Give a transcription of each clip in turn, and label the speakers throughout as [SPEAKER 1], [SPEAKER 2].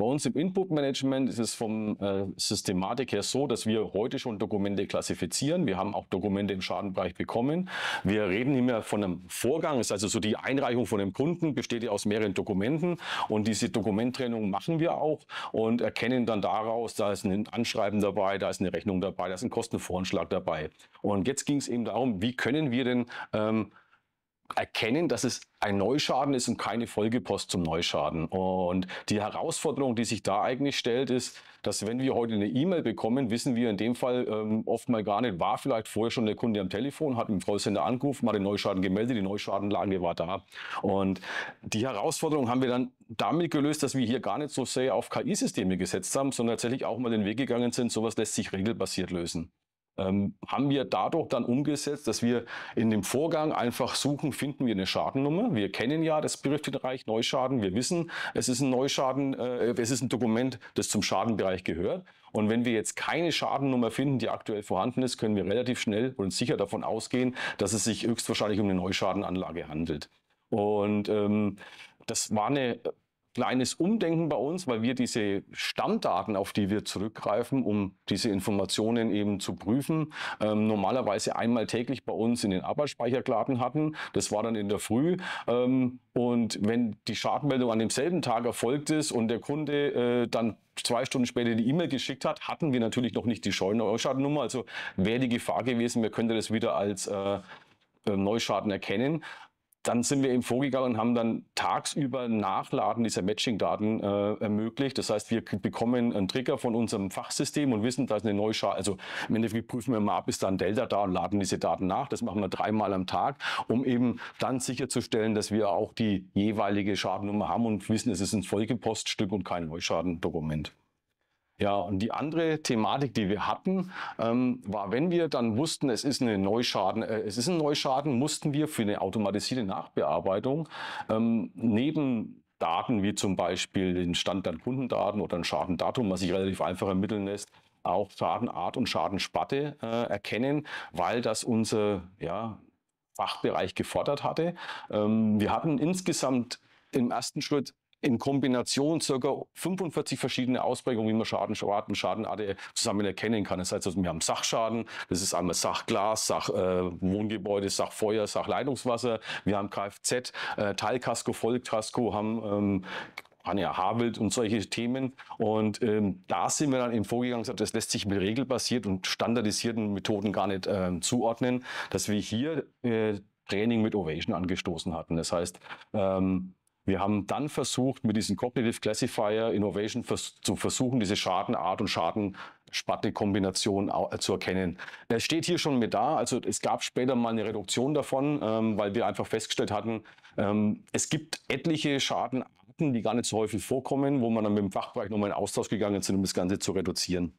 [SPEAKER 1] Bei uns im Input-Management ist es vom äh, Systematik her so, dass wir heute schon Dokumente klassifizieren. Wir haben auch Dokumente im Schadenbereich bekommen. Wir reden immer von einem Vorgang. Es ist also so die Einreichung von einem Kunden besteht ja aus mehreren Dokumenten und diese Dokumenttrennung machen wir auch und erkennen dann daraus, da ist ein Anschreiben dabei, da ist eine Rechnung dabei, da ist ein Kostenvoranschlag dabei. Und jetzt ging es eben darum, wie können wir denn ähm, erkennen, dass es ein Neuschaden ist und keine Folgepost zum Neuschaden. Und die Herausforderung, die sich da eigentlich stellt, ist, dass wenn wir heute eine E-Mail bekommen, wissen wir in dem Fall ähm, oft mal gar nicht, war vielleicht vorher schon der Kunde am Telefon, hat im Callcenter angerufen, hat den Neuschaden gemeldet, die Neuschadenlage war da. Und die Herausforderung haben wir dann damit gelöst, dass wir hier gar nicht so sehr auf KI-Systeme gesetzt haben, sondern tatsächlich auch mal den Weg gegangen sind, sowas lässt sich regelbasiert lösen ähm, haben wir dadurch dann umgesetzt, dass wir in dem Vorgang einfach suchen, finden wir eine Schadennummer. Wir kennen ja das Bedürftigtenreich Neuschaden. Wir wissen, es ist ein Neuschaden, äh, es ist ein Dokument, das zum Schadenbereich gehört. Und wenn wir jetzt keine Schadennummer finden, die aktuell vorhanden ist, können wir relativ schnell und sicher davon ausgehen, dass es sich höchstwahrscheinlich um eine Neuschadenanlage handelt. Und ähm, das war eine kleines Umdenken bei uns, weil wir diese Stammdaten, auf die wir zurückgreifen, um diese Informationen eben zu prüfen, ähm, normalerweise einmal täglich bei uns in den Arbeitsspeicherklagen hatten. Das war dann in der Früh. Ähm, und wenn die Schadenmeldung an demselben Tag erfolgt ist und der Kunde äh, dann zwei Stunden später die E-Mail geschickt hat, hatten wir natürlich noch nicht die Schadennummer. Also wäre die Gefahr gewesen, wir könnten das wieder als äh, äh Neuschaden erkennen dann sind wir eben vorgegangen und haben dann tagsüber Nachladen dieser Matching-Daten äh, ermöglicht. Das heißt, wir bekommen einen Trigger von unserem Fachsystem und wissen, da ist eine neue Schar. Also im Endeffekt prüfen wir mal, ab, ist da ein Delta da und laden diese Daten nach. Das machen wir dreimal am Tag, um eben dann sicherzustellen, dass wir auch die jeweilige Schadennummer haben und wissen, es ist ein Folgepoststück und kein Neuschadendokument. Ja, und die andere Thematik, die wir hatten, ähm, war, wenn wir dann wussten, es ist, eine Neuschaden, äh, es ist ein Neuschaden, mussten wir für eine automatisierte Nachbearbeitung ähm, neben Daten wie zum Beispiel den Stand der Kundendaten oder ein Schadendatum, was sich relativ einfach ermitteln lässt, auch Schadenart und Schadenspatte äh, erkennen, weil das unser ja, Fachbereich gefordert hatte. Ähm, wir hatten insgesamt im ersten Schritt in Kombination circa 45 verschiedene Ausprägungen, wie man Schaden, Schaden, Schadenarten zusammen erkennen kann. Das heißt, also, wir haben Sachschaden, das ist einmal Sachglas, Sach äh, Wohngebäude, Sachfeuer, Sachleitungswasser. Wir haben Kfz, äh, Teilkasko, Vollkasko, haben ähm, Anja Havelt und solche Themen. Und ähm, da sind wir dann im Vorgegangen das lässt sich mit regelbasiert und standardisierten Methoden gar nicht äh, zuordnen, dass wir hier äh, Training mit Ovation angestoßen hatten. Das heißt, ähm, wir haben dann versucht, mit diesem Cognitive Classifier Innovation vers zu versuchen, diese Schadenart und Schadensparte-Kombination äh, zu erkennen. Das steht hier schon mit da. Also es gab später mal eine Reduktion davon, ähm, weil wir einfach festgestellt hatten, ähm, es gibt etliche Schadenarten, die gar nicht so häufig vorkommen, wo man dann mit dem Fachbereich nochmal in Austausch gegangen sind, um das Ganze zu reduzieren.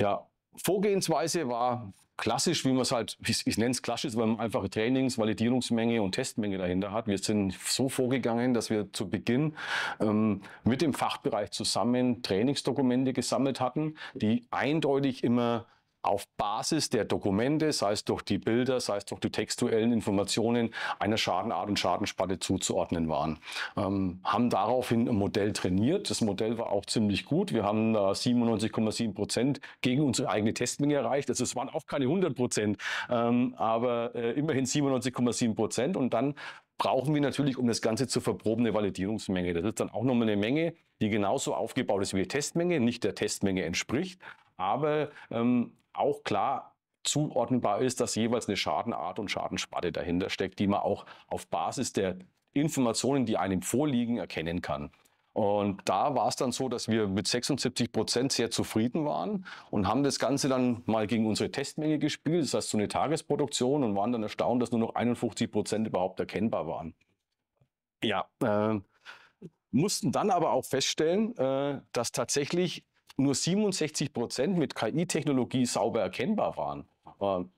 [SPEAKER 1] Ja, Vorgehensweise war klassisch, wie man es halt, ich, ich nenne es klassisch, weil man einfach Trainings, Validierungsmenge und Testmenge dahinter hat. Wir sind so vorgegangen, dass wir zu Beginn ähm, mit dem Fachbereich zusammen Trainingsdokumente gesammelt hatten, die eindeutig immer auf Basis der Dokumente, sei es durch die Bilder, sei es durch die textuellen Informationen, einer Schadenart und Schadensspanne zuzuordnen waren. Ähm, haben daraufhin ein Modell trainiert. Das Modell war auch ziemlich gut. Wir haben 97,7 Prozent gegen unsere eigene Testmenge erreicht. Also es waren auch keine 100 Prozent, ähm, aber äh, immerhin 97,7 Prozent. Und dann brauchen wir natürlich, um das Ganze zu verproben, eine Validierungsmenge. Das ist dann auch nochmal eine Menge, die genauso aufgebaut ist wie die Testmenge, nicht der Testmenge entspricht, aber ähm, auch klar zuordnenbar ist, dass jeweils eine Schadenart und Schadensparte dahinter steckt, die man auch auf Basis der Informationen, die einem vorliegen, erkennen kann. Und da war es dann so, dass wir mit 76 Prozent sehr zufrieden waren und haben das Ganze dann mal gegen unsere Testmenge gespielt, das heißt so eine Tagesproduktion und waren dann erstaunt, dass nur noch 51 Prozent überhaupt erkennbar waren. Ja, äh, mussten dann aber auch feststellen, äh, dass tatsächlich nur 67 Prozent mit KI-Technologie sauber erkennbar waren. Ähm,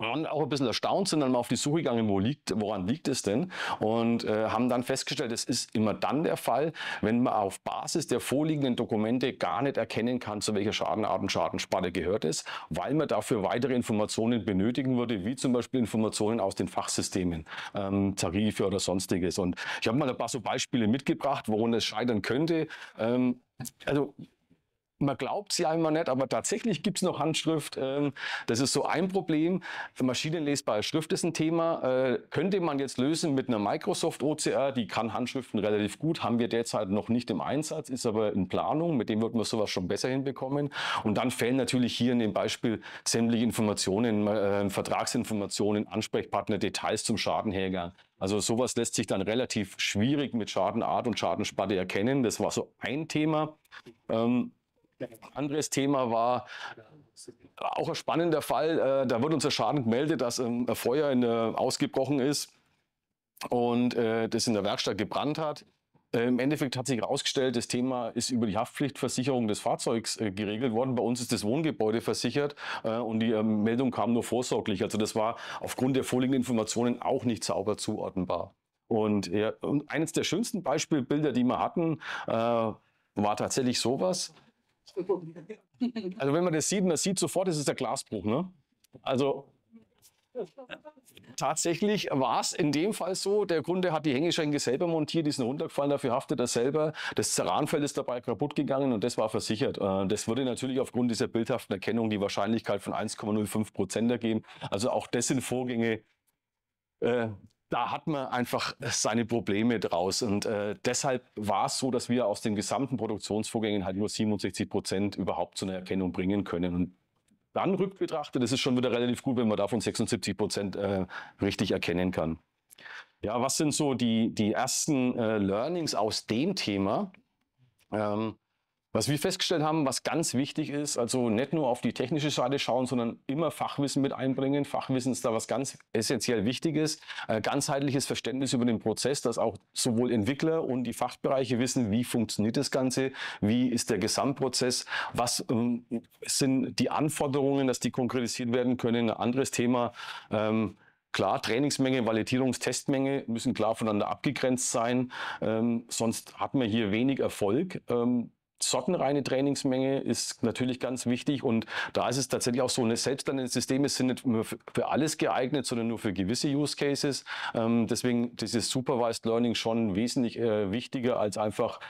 [SPEAKER 1] waren auch ein bisschen erstaunt, sind dann mal auf die Suche gegangen, wo liegt, woran liegt es denn? Und äh, haben dann festgestellt, es ist immer dann der Fall, wenn man auf Basis der vorliegenden Dokumente gar nicht erkennen kann, zu welcher Schadenart und Schadensparte gehört es, weil man dafür weitere Informationen benötigen würde, wie zum Beispiel Informationen aus den Fachsystemen, ähm, Tarife oder sonstiges. Und ich habe mal ein paar so Beispiele mitgebracht, woran es scheitern könnte. Ähm, also man glaubt sie einmal nicht, aber tatsächlich gibt es noch Handschrift. Ähm, das ist so ein Problem. Maschinenlesbare Schrift ist ein Thema. Äh, könnte man jetzt lösen mit einer Microsoft OCR, die kann Handschriften relativ gut, haben wir derzeit noch nicht im Einsatz, ist aber in Planung, mit dem wird man sowas schon besser hinbekommen. Und dann fehlen natürlich hier in dem Beispiel sämtliche Informationen, äh, Vertragsinformationen, Ansprechpartner, Details zum Schadenhergang. Also sowas lässt sich dann relativ schwierig mit Schadenart und Schadensspatte erkennen. Das war so ein Thema. Ähm, anderes Thema war auch ein spannender Fall. Äh, da wird uns der Schaden gemeldet, dass ähm, ein Feuer in, äh, ausgebrochen ist und äh, das in der Werkstatt gebrannt hat. Äh, Im Endeffekt hat sich herausgestellt, das Thema ist über die Haftpflichtversicherung des Fahrzeugs äh, geregelt worden. Bei uns ist das Wohngebäude versichert äh, und die äh, Meldung kam nur vorsorglich. Also das war aufgrund der vorliegenden Informationen auch nicht sauber zuordnenbar. Und, ja, und eines der schönsten Beispielbilder, die wir hatten, äh, war tatsächlich sowas. Also wenn man das sieht, man sieht sofort, es ist der Glasbruch. Ne? Also Tatsächlich war es in dem Fall so, der Kunde hat die Hängeschränke selber montiert, die sind runtergefallen, dafür haftet er selber. Das Ceranfeld ist dabei kaputt gegangen und das war versichert. Äh, das würde natürlich aufgrund dieser bildhaften Erkennung die Wahrscheinlichkeit von 1,05 Prozent ergeben. Also auch das sind Vorgänge, äh, da hat man einfach seine Probleme draus. Und äh, deshalb war es so, dass wir aus den gesamten Produktionsvorgängen halt nur 67 Prozent überhaupt zu einer Erkennung bringen können. Und dann rückbetrachtet, ist es schon wieder relativ gut, wenn man davon 76 Prozent äh, richtig erkennen kann. Ja, was sind so die, die ersten äh, Learnings aus dem Thema? Ähm, was wir festgestellt haben, was ganz wichtig ist, also nicht nur auf die technische Seite schauen, sondern immer Fachwissen mit einbringen. Fachwissen ist da was ganz essentiell Wichtiges. Äh, ganzheitliches Verständnis über den Prozess, dass auch sowohl Entwickler und die Fachbereiche wissen, wie funktioniert das Ganze, wie ist der Gesamtprozess, was ähm, sind die Anforderungen, dass die konkretisiert werden können. Ein anderes Thema. Ähm, klar, Trainingsmenge, Validierungstestmenge müssen klar voneinander abgegrenzt sein, ähm, sonst hat man hier wenig Erfolg. Ähm, sortenreine Trainingsmenge ist natürlich ganz wichtig und da ist es tatsächlich auch so, eine selbstlernende Systeme sind nicht nur für alles geeignet, sondern nur für gewisse Use Cases. Ähm, deswegen dieses Supervised Learning schon wesentlich äh, wichtiger als einfach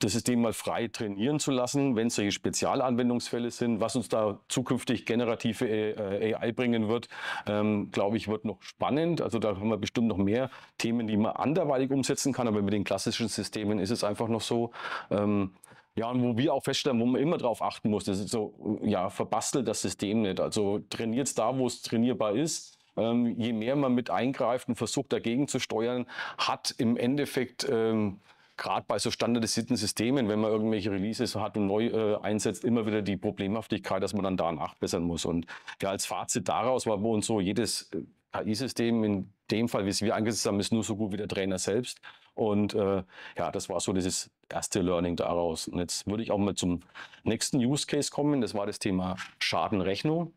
[SPEAKER 1] das System mal frei trainieren zu lassen, wenn es solche Spezialanwendungsfälle sind, was uns da zukünftig generative äh, äh, AI bringen wird, ähm, glaube ich, wird noch spannend. Also da haben wir bestimmt noch mehr Themen, die man anderweitig umsetzen kann, aber mit den klassischen Systemen ist es einfach noch so, ähm, ja, und wo wir auch feststellen, wo man immer darauf achten muss, das ist so, ja, verbastelt das System nicht. Also trainiert es da, wo es trainierbar ist. Ähm, je mehr man mit eingreift und versucht dagegen zu steuern, hat im Endeffekt ähm, gerade bei so standardisierten Systemen, wenn man irgendwelche Releases hat und neu äh, einsetzt, immer wieder die Problemhaftigkeit, dass man dann da nachbessern muss. Und ja, als Fazit daraus war bei uns so, jedes äh, KI-System in dem Fall, wie es wir eingesetzt haben, ist nur so gut wie der Trainer selbst. Und äh, ja, das war so dieses erste Learning daraus. Und jetzt würde ich auch mal zum nächsten Use Case kommen. Das war das Thema Schadenrechnung.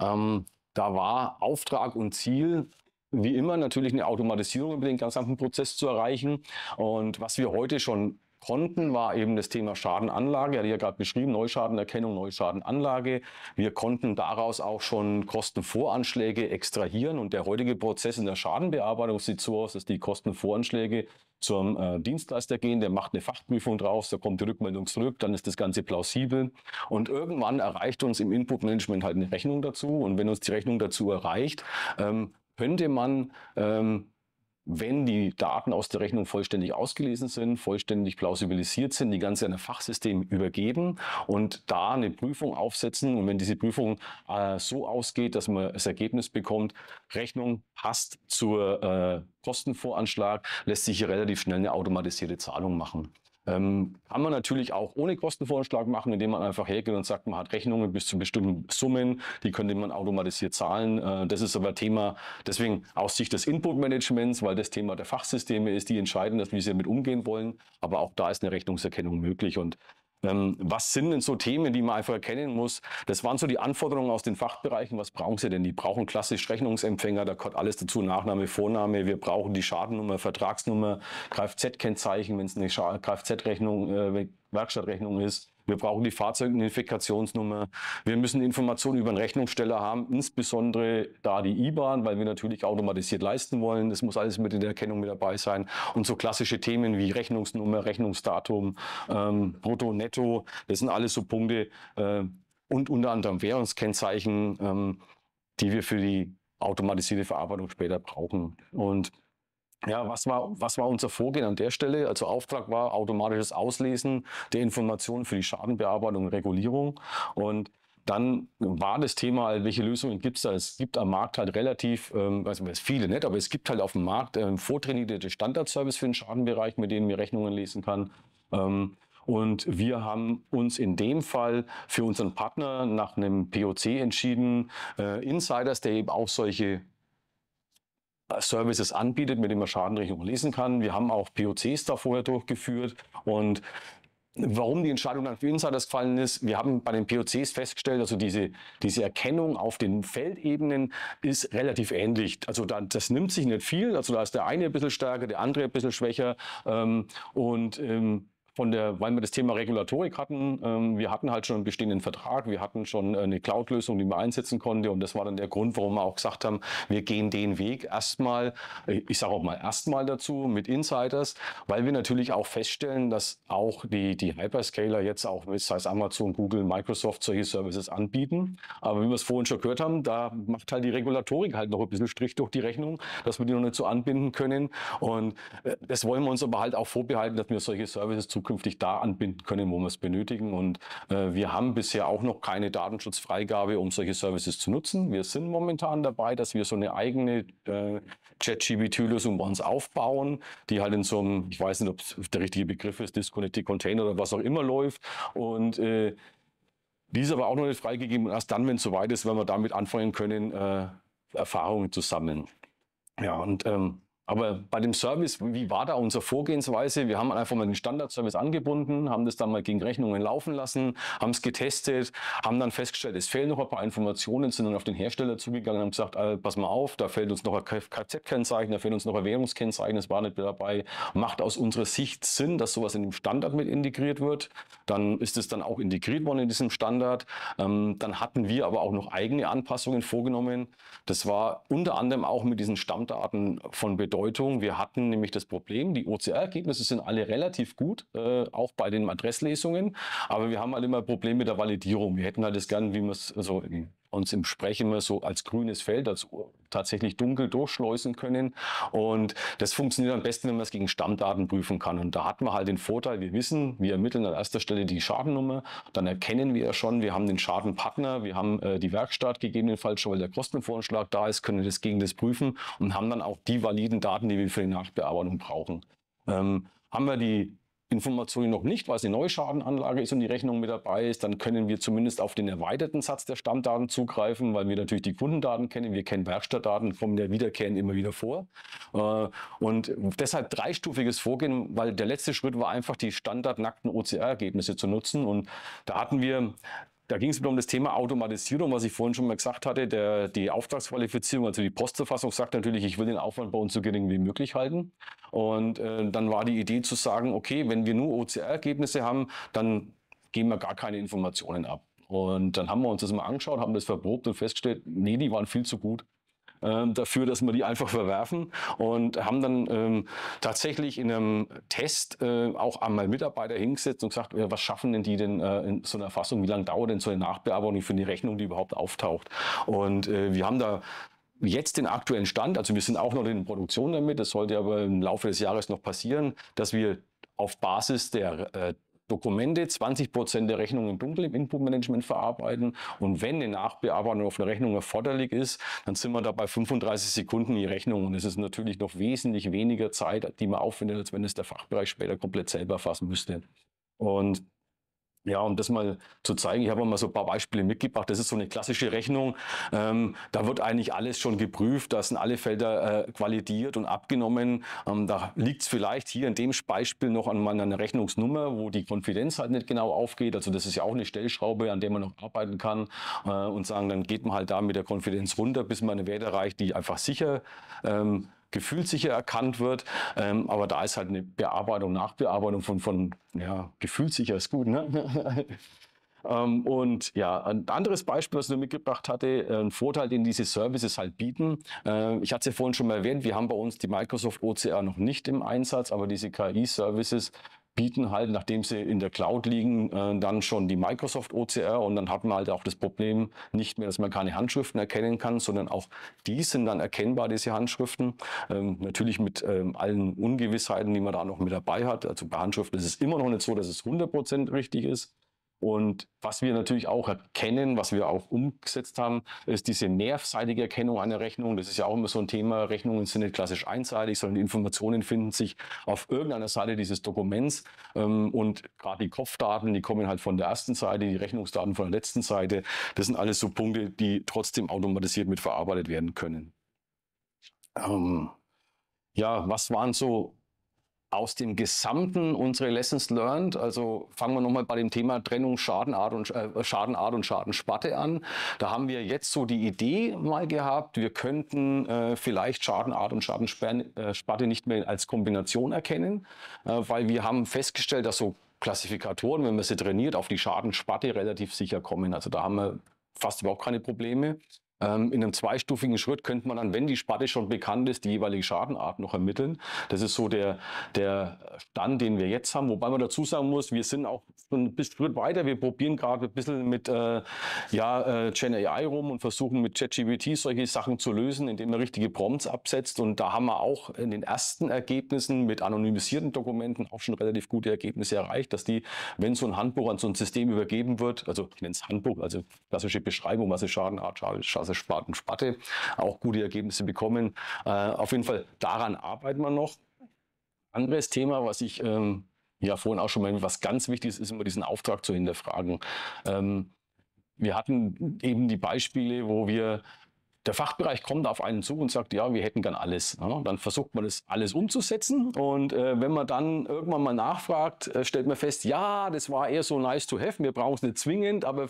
[SPEAKER 1] Ähm, da war Auftrag und Ziel wie immer natürlich eine Automatisierung über den gesamten Prozess zu erreichen. Und was wir heute schon konnten, war eben das Thema Schadenanlage. Er hat ja gerade beschrieben, Neuschadenerkennung, Neuschadenanlage. Wir konnten daraus auch schon Kostenvoranschläge extrahieren und der heutige Prozess in der Schadenbearbeitung sieht so aus, dass die Kostenvoranschläge zum äh, Dienstleister gehen, der macht eine Fachprüfung drauf, da kommt die Rückmeldung zurück, dann ist das Ganze plausibel und irgendwann erreicht uns im Inputmanagement halt eine Rechnung dazu und wenn uns die Rechnung dazu erreicht, ähm, könnte man ähm, wenn die Daten aus der Rechnung vollständig ausgelesen sind, vollständig plausibilisiert sind, die ganze an ein Fachsystem übergeben und da eine Prüfung aufsetzen. Und wenn diese Prüfung äh, so ausgeht, dass man das Ergebnis bekommt, Rechnung passt zur äh, Kostenvoranschlag, lässt sich hier relativ schnell eine automatisierte Zahlung machen. Ähm, kann man natürlich auch ohne Kostenvorschlag machen, indem man einfach hergeht und sagt, man hat Rechnungen bis zu bestimmten Summen, die könnte man automatisiert zahlen. Äh, das ist aber Thema, deswegen aus Sicht des Input-Managements, weil das Thema der Fachsysteme ist, die entscheiden, dass wir sie damit umgehen wollen. Aber auch da ist eine Rechnungserkennung möglich und ähm, was sind denn so Themen, die man einfach erkennen muss? Das waren so die Anforderungen aus den Fachbereichen. Was brauchen Sie denn? Die brauchen klassisch Rechnungsempfänger, da gehört alles dazu, Nachname, Vorname. Wir brauchen die Schadennummer, Vertragsnummer, Kfz-Kennzeichen, wenn es eine Kfz-Rechnung äh, Werkstattrechnung ist. Wir brauchen die Fahrzeugidentifikationsnummer. Wir müssen Informationen über den Rechnungssteller haben, insbesondere da die IBAN, weil wir natürlich automatisiert leisten wollen. Das muss alles mit in der Erkennung mit dabei sein. Und so klassische Themen wie Rechnungsnummer, Rechnungsdatum, ähm, Brutto, Netto, das sind alles so Punkte. Äh, und unter anderem Währungskennzeichen, ähm, die wir für die automatisierte Verarbeitung später brauchen. Und ja, was war, was war unser Vorgehen an der Stelle? Also Auftrag war automatisches Auslesen der Informationen für die Schadenbearbeitung und Regulierung. Und dann war das Thema, halt, welche Lösungen gibt es da? Es gibt am Markt halt relativ, ähm, also viele nicht, aber es gibt halt auf dem Markt ähm, vortrainierte Standardservice für den Schadenbereich, mit denen wir Rechnungen lesen kann. Ähm, und wir haben uns in dem Fall für unseren Partner nach einem POC entschieden, äh, Insiders, der eben auch solche Services anbietet, mit denen man Schadenrechnung lesen kann. Wir haben auch POCs da vorher durchgeführt und Warum die Entscheidung dann für Insiders gefallen ist, wir haben bei den POCs festgestellt, also diese, diese Erkennung auf den Feldebenen ist relativ ähnlich. Also da, das nimmt sich nicht viel. Also da ist der eine ein bisschen stärker, der andere ein bisschen schwächer. Ähm, und ähm, von der, weil wir das Thema Regulatorik hatten, ähm, wir hatten halt schon einen bestehenden Vertrag, wir hatten schon äh, eine Cloud-Lösung, die man einsetzen konnte und das war dann der Grund, warum wir auch gesagt haben, wir gehen den Weg erstmal, äh, ich sage auch mal erstmal dazu mit Insiders, weil wir natürlich auch feststellen, dass auch die, die Hyperscaler jetzt auch mit, sei es Amazon, Google, Microsoft solche Services anbieten. Aber wie wir es vorhin schon gehört haben, da macht halt die Regulatorik halt noch ein bisschen Strich durch die Rechnung, dass wir die noch nicht so anbinden können und äh, das wollen wir uns aber halt auch vorbehalten, dass wir solche Services zu zukünftig da anbinden können, wo wir es benötigen. Und äh, wir haben bisher auch noch keine Datenschutzfreigabe, um solche Services zu nutzen. Wir sind momentan dabei, dass wir so eine eigene äh, ChatGPT-Lösung bei uns aufbauen, die halt in so einem, ich weiß nicht, ob es der richtige Begriff ist, Disconnected Container oder was auch immer läuft. Und äh, die aber auch noch nicht freigegeben. Und erst dann, wenn es soweit ist, werden wir damit anfangen können, äh, Erfahrungen zu sammeln. Ja, und ähm, aber bei dem Service, wie war da unsere Vorgehensweise? Wir haben einfach mal den Standardservice angebunden, haben das dann mal gegen Rechnungen laufen lassen, haben es getestet, haben dann festgestellt, es fehlen noch ein paar Informationen, sind dann auf den Hersteller zugegangen und haben gesagt, ah, pass mal auf, da fehlt uns noch ein kz kennzeichen da fehlt uns noch ein Währungskennzeichen, das war nicht mehr dabei. Macht aus unserer Sicht Sinn, dass sowas in dem Standard mit integriert wird. Dann ist es dann auch integriert worden in diesem Standard. Ähm, dann hatten wir aber auch noch eigene Anpassungen vorgenommen. Das war unter anderem auch mit diesen Stammdaten von Bedeutung Bedeutung. Wir hatten nämlich das Problem, die OCR-Ergebnisse sind alle relativ gut, äh, auch bei den Adresslesungen, aber wir haben halt immer ein Problem mit der Validierung. Wir hätten halt das gern, wie man es so also, im uns im Sprechen wir so als grünes Feld, als tatsächlich dunkel durchschleusen können. Und das funktioniert am besten, wenn man es gegen Stammdaten prüfen kann. Und da hat man halt den Vorteil, wir wissen, wir ermitteln an erster Stelle die Schadennummer, dann erkennen wir ja schon, wir haben den Schadenpartner, wir haben äh, die Werkstatt gegebenenfalls schon, weil der Kostenvorschlag da ist, können wir das gegen das prüfen und haben dann auch die validen Daten, die wir für die Nachbearbeitung brauchen. Ähm, haben wir die Informationen noch nicht, weil es eine Neuschadenanlage ist und die Rechnung mit dabei ist, dann können wir zumindest auf den erweiterten Satz der Stammdaten zugreifen, weil wir natürlich die Kundendaten kennen, wir kennen Werkstattdaten, kommen ja Wiederkehren immer wieder vor. Äh, und deshalb dreistufiges Vorgehen, weil der letzte Schritt war einfach, die standardnackten OCR-Ergebnisse zu nutzen. Und da hatten wir da ging es um das Thema Automatisierung, was ich vorhin schon mal gesagt hatte. Der, die Auftragsqualifizierung, also die Postverfassung, sagt natürlich, ich will den Aufwand bei uns so gering wie möglich halten. Und äh, dann war die Idee zu sagen, okay, wenn wir nur OCR-Ergebnisse haben, dann geben wir gar keine Informationen ab. Und dann haben wir uns das mal angeschaut, haben das verprobt und festgestellt, nee, die waren viel zu gut. Ähm, dafür, dass wir die einfach verwerfen und haben dann ähm, tatsächlich in einem Test äh, auch einmal Mitarbeiter hingesetzt und gesagt, ja, was schaffen denn die denn äh, in so einer Erfassung, wie lange dauert denn so eine Nachbearbeitung für eine Rechnung, die überhaupt auftaucht. Und äh, wir haben da jetzt den aktuellen Stand, also wir sind auch noch in Produktion damit, das sollte aber im Laufe des Jahres noch passieren, dass wir auf Basis der äh, Dokumente, 20 Prozent der Rechnungen im Dunkeln im Inputmanagement verarbeiten. Und wenn eine Nachbearbeitung auf einer Rechnung erforderlich ist, dann sind wir da bei 35 Sekunden die Rechnung. Und es ist natürlich noch wesentlich weniger Zeit, die man aufwendet, als wenn es der Fachbereich später komplett selber fassen müsste. Und ja, um das mal zu zeigen, ich habe mal so ein paar Beispiele mitgebracht. Das ist so eine klassische Rechnung. Ähm, da wird eigentlich alles schon geprüft, da sind alle Felder äh, validiert und abgenommen. Ähm, da liegt es vielleicht hier in dem Beispiel noch an meiner Rechnungsnummer, wo die Konfidenz halt nicht genau aufgeht. Also das ist ja auch eine Stellschraube, an der man noch arbeiten kann äh, und sagen, dann geht man halt da mit der Konfidenz runter, bis man eine Wert erreicht, die einfach sicher ähm, gefühlssicher erkannt wird. Ähm, aber da ist halt eine Bearbeitung, Nachbearbeitung von, von ja, gefühlssicher ist gut. Ne? ähm, und ja, ein anderes Beispiel, was ich nur mitgebracht hatte, ein Vorteil, den diese Services halt bieten. Äh, ich hatte es ja vorhin schon mal erwähnt, wir haben bei uns die Microsoft OCR noch nicht im Einsatz, aber diese KI-Services bieten halt, nachdem sie in der Cloud liegen, äh, dann schon die Microsoft OCR und dann hat man halt auch das Problem nicht mehr, dass man keine Handschriften erkennen kann, sondern auch die sind dann erkennbar, diese Handschriften. Ähm, natürlich mit ähm, allen Ungewissheiten, die man da noch mit dabei hat. Also bei Handschriften ist es immer noch nicht so, dass es 100% richtig ist. Und was wir natürlich auch erkennen, was wir auch umgesetzt haben, ist diese nervseitige Erkennung einer Rechnung. Das ist ja auch immer so ein Thema. Rechnungen sind nicht klassisch einseitig, sondern die Informationen finden sich auf irgendeiner Seite dieses Dokuments. Ähm, und gerade die Kopfdaten, die kommen halt von der ersten Seite, die Rechnungsdaten von der letzten Seite. Das sind alles so Punkte, die trotzdem automatisiert mit verarbeitet werden können. Ähm, ja, was waren so aus dem Gesamten unsere Lessons learned, also fangen wir nochmal bei dem Thema Trennung Schadenart und, äh, Schadenart und Schadensparte an. Da haben wir jetzt so die Idee mal gehabt, wir könnten äh, vielleicht Schadenart und Schadensparte äh, nicht mehr als Kombination erkennen, äh, weil wir haben festgestellt, dass so Klassifikatoren, wenn man sie trainiert, auf die Schadensparte relativ sicher kommen. Also da haben wir fast überhaupt keine Probleme. Ähm, in einem zweistufigen Schritt könnte man dann, wenn die Sparte schon bekannt ist, die jeweilige Schadenart noch ermitteln. Das ist so der, der Stand, den wir jetzt haben. Wobei man dazu sagen muss, wir sind auch ein bisschen weiter. Wir probieren gerade ein bisschen mit äh, ja, äh, Gen AI rum und versuchen mit ChatGPT solche Sachen zu lösen, indem man richtige Prompts absetzt. Und da haben wir auch in den ersten Ergebnissen mit anonymisierten Dokumenten auch schon relativ gute Ergebnisse erreicht, dass die, wenn so ein Handbuch an so ein System übergeben wird, also ich nenne es Handbuch, also klassische Beschreibung, was ist Schadenart, Schadenart, Wasser, Spat und Spatte auch gute Ergebnisse bekommen. Äh, auf jeden Fall, daran arbeiten wir noch. Anderes Thema, was ich ähm, ja vorhin auch schon mal, was ganz wichtig ist, ist immer diesen Auftrag zu hinterfragen. Ähm, wir hatten eben die Beispiele, wo wir der Fachbereich kommt auf einen zu und sagt, ja, wir hätten gern alles. Ja, ne? dann versucht man das alles umzusetzen. Und äh, wenn man dann irgendwann mal nachfragt, äh, stellt man fest, ja, das war eher so nice to have. Wir brauchen es nicht zwingend, aber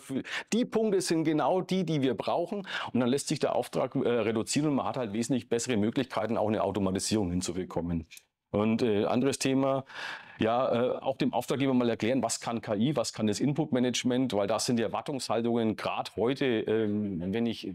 [SPEAKER 1] die Punkte sind genau die, die wir brauchen. Und dann lässt sich der Auftrag äh, reduzieren und man hat halt wesentlich bessere Möglichkeiten, auch eine Automatisierung hinzubekommen. Und äh, anderes Thema, ja, äh, auch dem Auftraggeber mal erklären, was kann KI, was kann das Inputmanagement, weil das sind die Erwartungshaltungen, gerade heute, ähm, wenn ich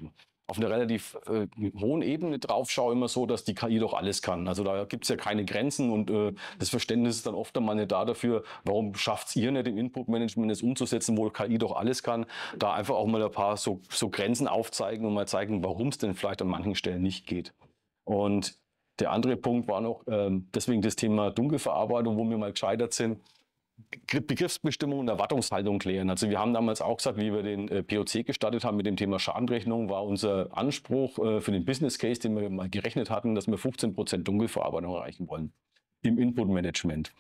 [SPEAKER 1] auf einer relativ äh, hohen Ebene drauf schaue, immer so, dass die KI doch alles kann. Also da gibt es ja keine Grenzen und äh, das Verständnis ist dann oft einmal nicht da dafür, warum schafft es ihr nicht im Input-Management es umzusetzen, wo KI doch alles kann. Da einfach auch mal ein paar so, so Grenzen aufzeigen und mal zeigen, warum es denn vielleicht an manchen Stellen nicht geht. Und der andere Punkt war noch, ähm, deswegen das Thema Dunkelverarbeitung, wo wir mal gescheitert sind. Begriffsbestimmung und Erwartungshaltung klären. Also wir haben damals auch gesagt, wie wir den äh, POC gestartet haben mit dem Thema Schadenrechnung, war unser Anspruch äh, für den Business Case, den wir mal gerechnet hatten, dass wir 15 Prozent Dunkelverarbeitung erreichen wollen im Inputmanagement.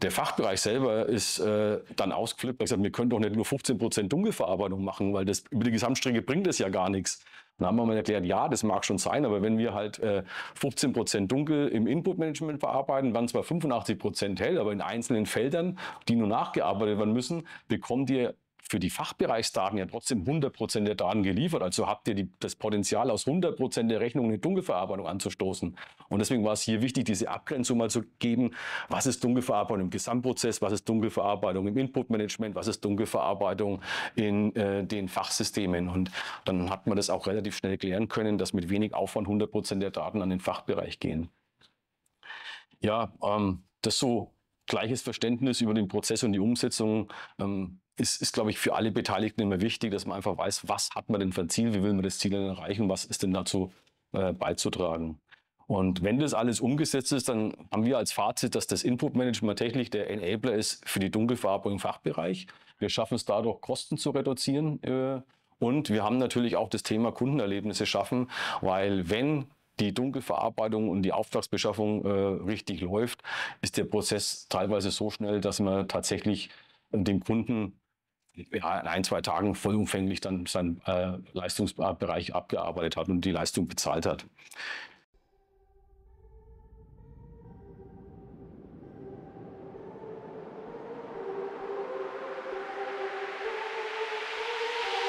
[SPEAKER 1] Der Fachbereich selber ist äh, dann ausgeflippt und gesagt, wir können doch nicht nur 15% Prozent Dunkelverarbeitung machen, weil das über die Gesamtstrecke bringt das ja gar nichts. Dann haben wir mal erklärt, ja, das mag schon sein, aber wenn wir halt äh, 15% Prozent Dunkel im Inputmanagement verarbeiten, waren zwar 85% Prozent hell, aber in einzelnen Feldern, die nur nachgearbeitet werden müssen, bekommt ihr für die Fachbereichsdaten ja trotzdem 100% der Daten geliefert. Also habt ihr die, das Potenzial, aus 100% der Rechnungen eine Dunkelverarbeitung anzustoßen. Und deswegen war es hier wichtig, diese Abgrenzung mal zu geben. Was ist Dunkelverarbeitung im Gesamtprozess? Was ist Dunkelverarbeitung im Inputmanagement? Was ist Dunkelverarbeitung in äh, den Fachsystemen? Und dann hat man das auch relativ schnell klären können, dass mit wenig Aufwand 100% der Daten an den Fachbereich gehen. Ja, ähm, das so gleiches Verständnis über den Prozess und die Umsetzung ähm, ist, ist glaube ich, für alle Beteiligten immer wichtig, dass man einfach weiß, was hat man denn für ein Ziel, wie will man das Ziel denn erreichen, was ist denn dazu äh, beizutragen. Und wenn das alles umgesetzt ist, dann haben wir als Fazit, dass das Input-Management tatsächlich der Enabler ist für die Dunkelverarbeitung im Fachbereich. Wir schaffen es dadurch, Kosten zu reduzieren. Äh, und wir haben natürlich auch das Thema Kundenerlebnisse schaffen, weil wenn die Dunkelverarbeitung und die Auftragsbeschaffung äh, richtig läuft, ist der Prozess teilweise so schnell, dass man tatsächlich dem Kunden ja, in ein, zwei Tagen vollumfänglich dann seinen äh, Leistungsbereich abgearbeitet hat und die Leistung bezahlt hat.